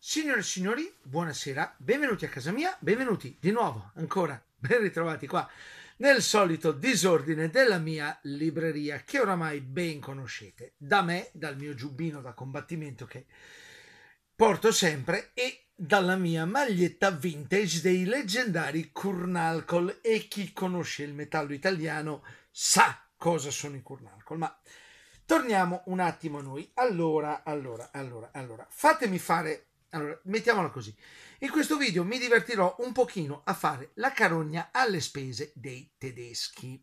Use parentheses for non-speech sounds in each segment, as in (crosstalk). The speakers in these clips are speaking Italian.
Signore e signori, buonasera, benvenuti a casa mia, benvenuti di nuovo, ancora, ben ritrovati qua nel solito disordine della mia libreria che oramai ben conoscete, da me, dal mio giubbino da combattimento che porto sempre e dalla mia maglietta vintage dei leggendari Curnalcol, e chi conosce il metallo italiano sa cosa sono i Curnalcol, ma torniamo un attimo a noi. Allora, allora, allora, allora, fatemi fare allora, mettiamola così. In questo video mi divertirò un pochino a fare la carogna alle spese dei tedeschi.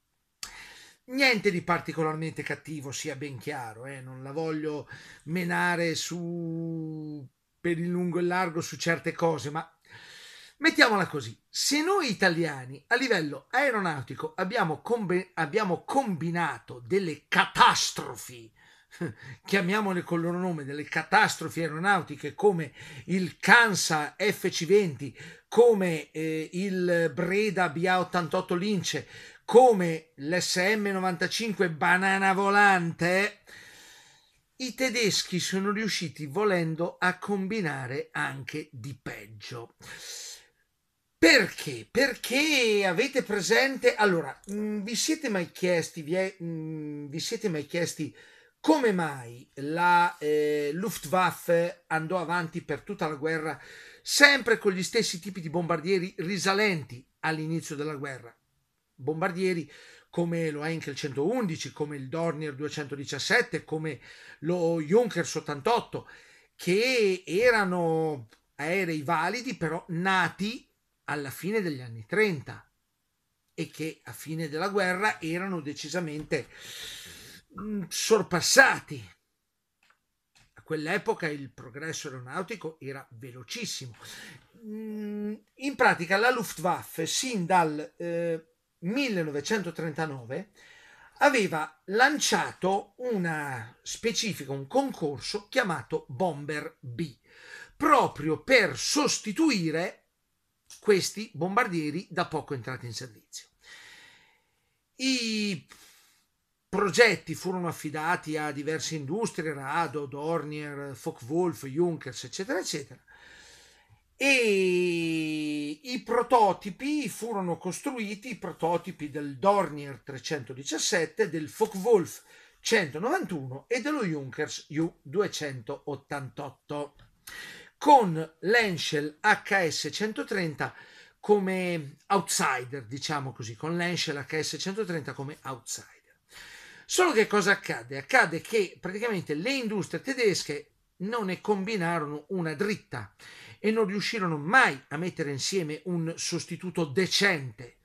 Niente di particolarmente cattivo, sia ben chiaro, eh? non la voglio menare su per il lungo e il largo su certe cose, ma mettiamola così. Se noi italiani a livello aeronautico abbiamo, combi abbiamo combinato delle catastrofi (laughs) chiamiamole col loro nome, delle catastrofi aeronautiche come il Kansa FC-20, come eh, il Breda BA-88 Lince, come l'SM-95 Banana Volante, i tedeschi sono riusciti volendo a combinare anche di peggio. Perché? Perché avete presente... Allora, mh, mm, vi siete mai chiesti, vi, è, mh, mm, vi siete mai chiesti come mai la eh, Luftwaffe andò avanti per tutta la guerra sempre con gli stessi tipi di bombardieri risalenti all'inizio della guerra. Bombardieri come lo Heinkel 111, come il Dornier 217, come lo Junkers 88, che erano aerei validi però nati alla fine degli anni 30 e che a fine della guerra erano decisamente Mm, sorpassati. A quell'epoca il progresso aeronautico era velocissimo. Mm, in pratica la Luftwaffe sin dal eh, 1939 aveva lanciato una specifica, un concorso chiamato Bomber B, proprio per sostituire questi bombardieri da poco entrati in servizio. I progetti furono affidati a diverse industrie, Rado, Dornier, Focke-Wulf, Junkers, eccetera, eccetera. E i prototipi furono costruiti, i prototipi del Dornier 317, del Focke-Wulf 191 e dello Junkers U288, con l'Enschel HS130 come outsider, diciamo così, con l'Enschel HS130 come outsider. Solo che cosa accadde? Accade che praticamente le industrie tedesche non ne combinarono una dritta e non riuscirono mai a mettere insieme un sostituto decente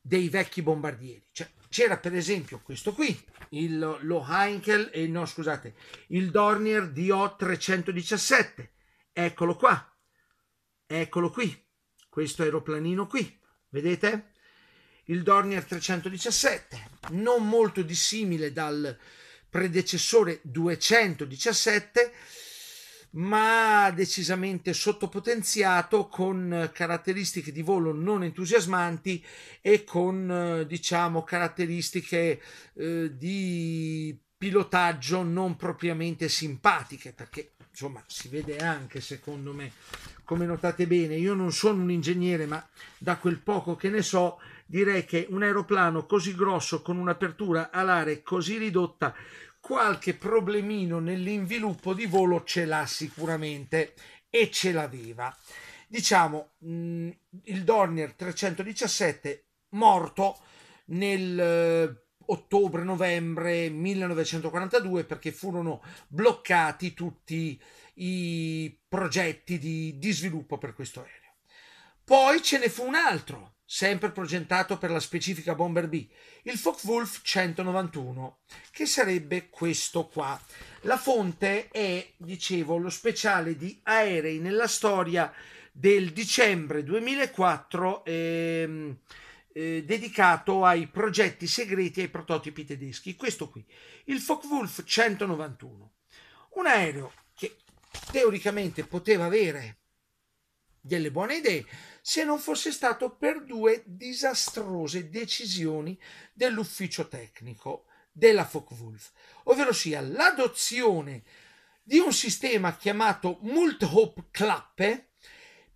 dei vecchi bombardieri. Cioè, c'era per esempio questo qui, il, lo Heinkel, eh, no scusate, il Dornier DO-317, eccolo qua, eccolo qui, questo aeroplanino qui, vedete? il Dornier 317, non molto dissimile dal predecessore 217, ma decisamente sottopotenziato con caratteristiche di volo non entusiasmanti e con eh, diciamo caratteristiche eh, di pilotaggio non propriamente simpatiche perché insomma si vede anche secondo me come notate bene io non sono un ingegnere ma da quel poco che ne so eh, direi che un aeroplano così grosso con un'apertura alare così ridotta qualche problemino nell'inviluppo di volo ce l'ha sicuramente e ce l'aveva. Diciamo mm, il Dornier 317 morto nel eh, ottobre-novembre 1942 perché furono bloccati tutti i progetti di, di sviluppo per questo aereo. Poi ce ne fu un altro sempre progettato per la specifica Bomber B, il Focke-Wulf 191, che sarebbe questo qua. La fonte è, dicevo, lo speciale di aerei nella storia del dicembre 2004 ehm, eh, dedicato ai progetti segreti e ai prototipi tedeschi. Questo qui, il Focke-Wulf 191. Un aereo che teoricamente poteva avere delle buone idee se non fosse stato per due disastrose decisioni dell'ufficio tecnico della Focke-Wulf, ovvero sia l'adozione di un sistema chiamato Multhope-Klappe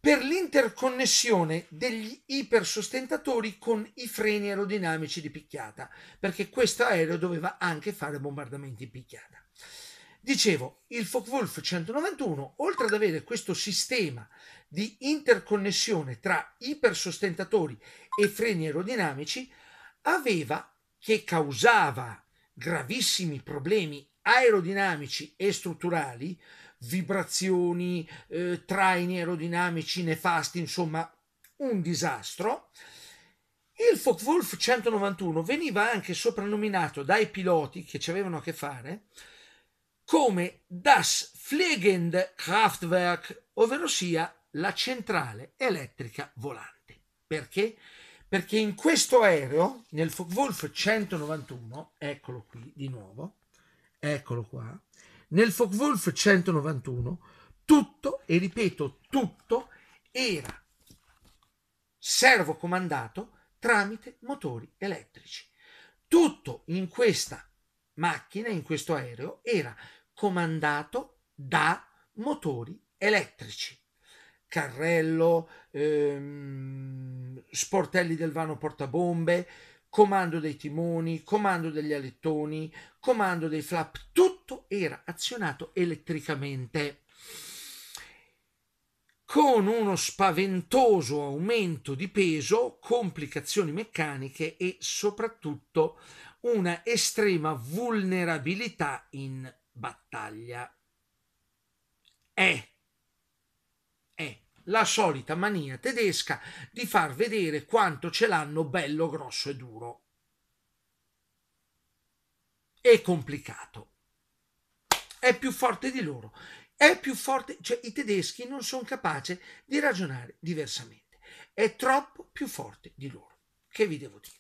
per l'interconnessione degli ipersostentatori con i freni aerodinamici di picchiata, perché questo aereo doveva anche fare bombardamenti in picchiata. Dicevo, il Focke-Wulf 191, oltre ad avere questo sistema di interconnessione tra ipersostentatori e freni aerodinamici, aveva, che causava gravissimi problemi aerodinamici e strutturali, vibrazioni, eh, traini aerodinamici nefasti, insomma un disastro. Il Focke-Wulf 191 veniva anche soprannominato dai piloti che ci avevano a che fare come Das Fliegende Kraftwerk, ovvero sia la centrale elettrica volante. Perché? Perché in questo aereo, nel Focke-Wulf 191, eccolo qui di nuovo, eccolo qua, nel Focke-Wulf 191 tutto, e ripeto tutto, era servocomandato tramite motori elettrici. Tutto in questa macchina, in questo aereo, era comandato da motori elettrici. Carrello, ehm, sportelli del vano portabombe, comando dei timoni, comando degli alettoni, comando dei flap, tutto era azionato elettricamente. Con uno spaventoso aumento di peso, complicazioni meccaniche e soprattutto una estrema vulnerabilità in battaglia. È, è la solita mania tedesca di far vedere quanto ce l'hanno bello, grosso e duro. È complicato. È più forte di loro. È più forte, cioè i tedeschi non sono capaci di ragionare diversamente. È troppo più forte di loro. Che vi devo dire?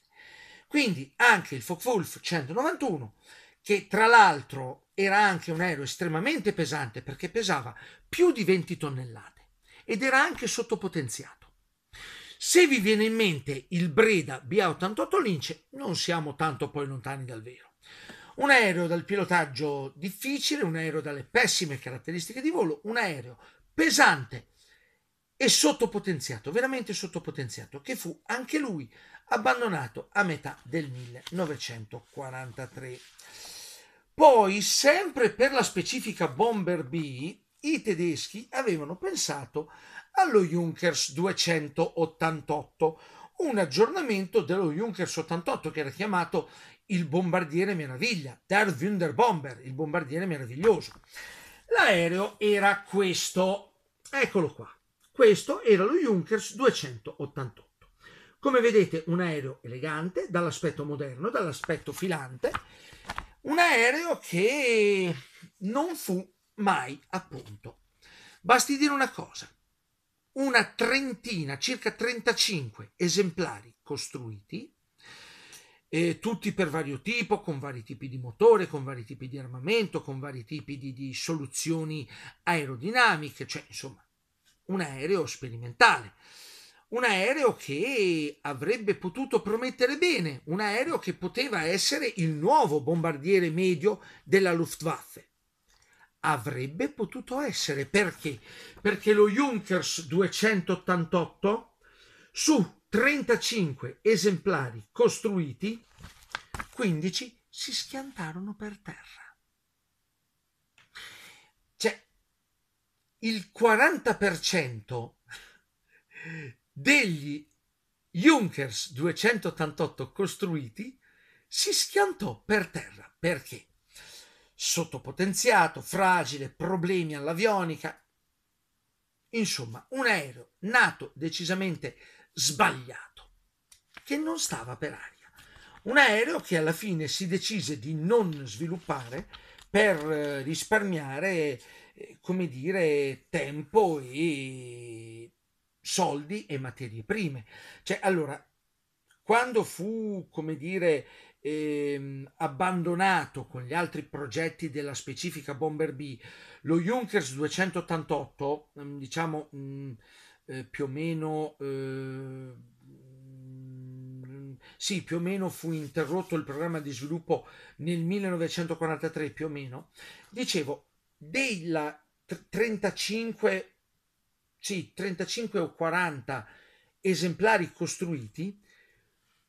Quindi anche il Focwulf 191 che tra l'altro era anche un aereo estremamente pesante perché pesava più di 20 tonnellate ed era anche sottopotenziato. Se vi viene in mente il Breda BA-88 Lince, non siamo tanto poi lontani dal vero. Un aereo dal pilotaggio difficile, un aereo dalle pessime caratteristiche di volo, un aereo pesante e sottopotenziato, veramente sottopotenziato, che fu anche lui abbandonato a metà del 1943. Poi, sempre per la specifica Bomber B, i tedeschi avevano pensato allo Junkers 288, un aggiornamento dello Junkers 88 che era chiamato il bombardiere meraviglia, Der Wunderbomber, il bombardiere meraviglioso. L'aereo era questo, eccolo qua, questo era lo Junkers 288. Come vedete un aereo elegante, dall'aspetto moderno, dall'aspetto filante, un aereo che non fu mai appunto. Basti dire una cosa, una trentina, circa 35 esemplari costruiti, eh, tutti per vario tipo, con vari tipi di motore, con vari tipi di armamento, con vari tipi di, di soluzioni aerodinamiche, cioè insomma un aereo sperimentale, un aereo che avrebbe potuto promettere bene, un aereo che poteva essere il nuovo bombardiere medio della Luftwaffe. Avrebbe potuto essere perché? Perché lo Junkers 288 su 35 esemplari costruiti, 15 si schiantarono per terra. il 40% degli Junkers 288 costruiti si schiantò per terra perché sottopotenziato, fragile, problemi all'avionica. Insomma, un aereo nato decisamente sbagliato, che non stava per aria. Un aereo che alla fine si decise di non sviluppare per eh, risparmiare eh, come dire, tempo e soldi e materie prime. Cioè, allora, quando fu, come dire, ehm, abbandonato con gli altri progetti della specifica Bomber B, lo Junkers 288, mm, diciamo mh, mm, eh, più o meno... Eh, sì, più o meno fu interrotto il programma di sviluppo nel 1943, più o meno. Dicevo, della 35, sì, 35 o 40 esemplari costruiti,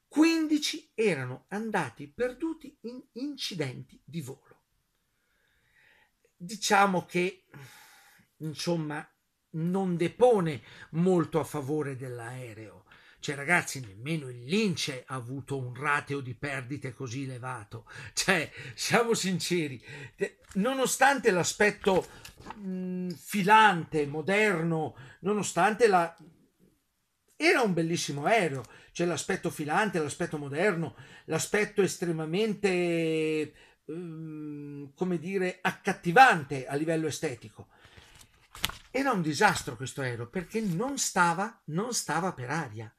15 erano andati perduti in incidenti di volo. Diciamo che, insomma, non depone molto a favore dell'aereo cioè, ragazzi, nemmeno il Lince ha avuto un rateo di perdite così elevato. Cioè, siamo sinceri, nonostante l'aspetto mh, mm, filante, moderno, nonostante la... Era un bellissimo aereo, cioè l'aspetto filante, l'aspetto moderno, l'aspetto estremamente, mh, mm, come dire, accattivante a livello estetico. Era un disastro questo aereo perché non stava, non stava per aria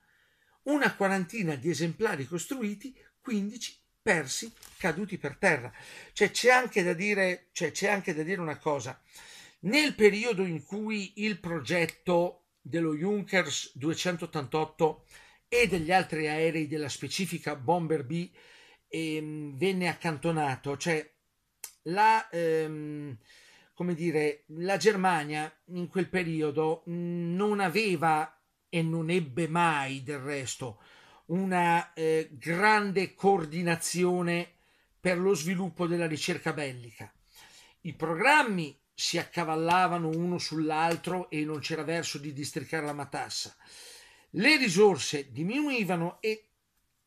una quarantina di esemplari costruiti, 15 persi, caduti per terra. Cioè, c'è anche da dire, cioè, c'è anche da dire una cosa. Nel periodo in cui il progetto dello Junkers 288 e degli altri aerei della specifica Bomber B ehm, venne accantonato, cioè la, ehm, come dire, la Germania in quel periodo non aveva e non ebbe mai del resto una eh, grande coordinazione per lo sviluppo della ricerca bellica. I programmi si accavallavano uno sull'altro e non c'era verso di districare la matassa. Le risorse diminuivano e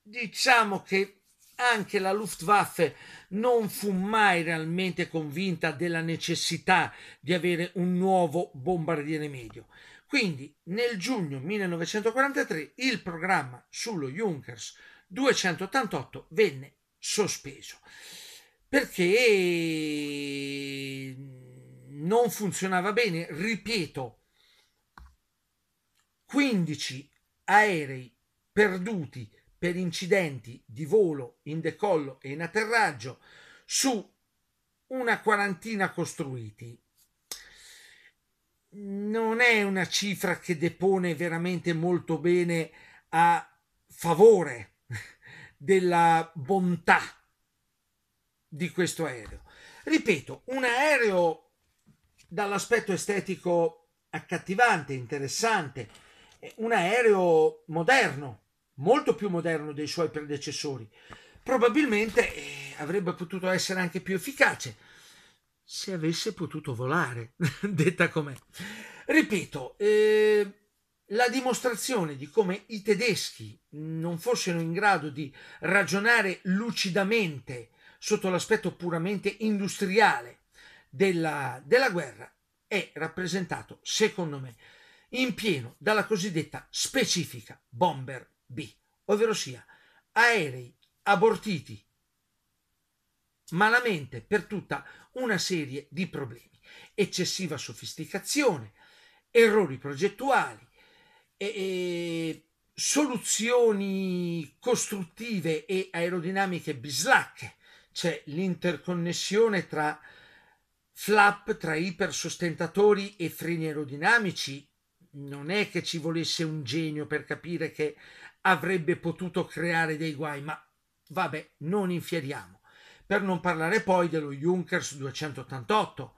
diciamo che anche la Luftwaffe non fu mai realmente convinta della necessità di avere un nuovo bombardiere medio. Quindi nel giugno 1943 il programma sullo Junkers 288 venne sospeso perché non funzionava bene, ripeto, 15 aerei perduti per incidenti di volo in decollo e in atterraggio su una quarantina costruiti non è una cifra che depone veramente molto bene a favore della bontà di questo aereo. Ripeto, un aereo dall'aspetto estetico accattivante, interessante, un aereo moderno, molto più moderno dei suoi predecessori. Probabilmente eh, avrebbe potuto essere anche più efficace se avesse potuto volare, (laughs) detta com'è. Ripeto, eh, la dimostrazione di come i tedeschi non fossero in grado di ragionare lucidamente sotto l'aspetto puramente industriale della, della guerra è rappresentato, secondo me, in pieno dalla cosiddetta specifica Bomber B, ovvero sia aerei abortiti malamente per tutta una serie di problemi. Eccessiva sofisticazione, errori progettuali, e, e soluzioni costruttive e aerodinamiche bislacche. C'è l'interconnessione tra flap, tra ipersostentatori e freni aerodinamici. Non è che ci volesse un genio per capire che avrebbe potuto creare dei guai, ma vabbè, non infieriamo. Per non parlare poi dello Junkers 288,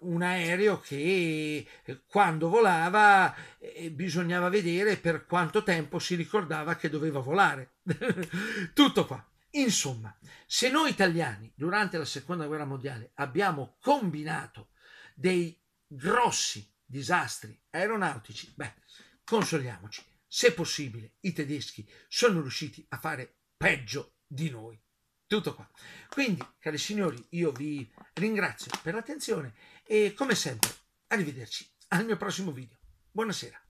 un aereo che eh, quando volava eh, bisognava vedere per quanto tempo si ricordava che doveva volare. (laughs) Tutto qua. Insomma, se noi italiani durante la seconda guerra mondiale abbiamo combinato dei grossi disastri aeronautici, beh, consoliamoci, se possibile i tedeschi sono riusciti a fare peggio di noi tutto qua. Quindi, cari signori, io vi ringrazio per l'attenzione e come sempre, arrivederci al mio prossimo video. Buonasera.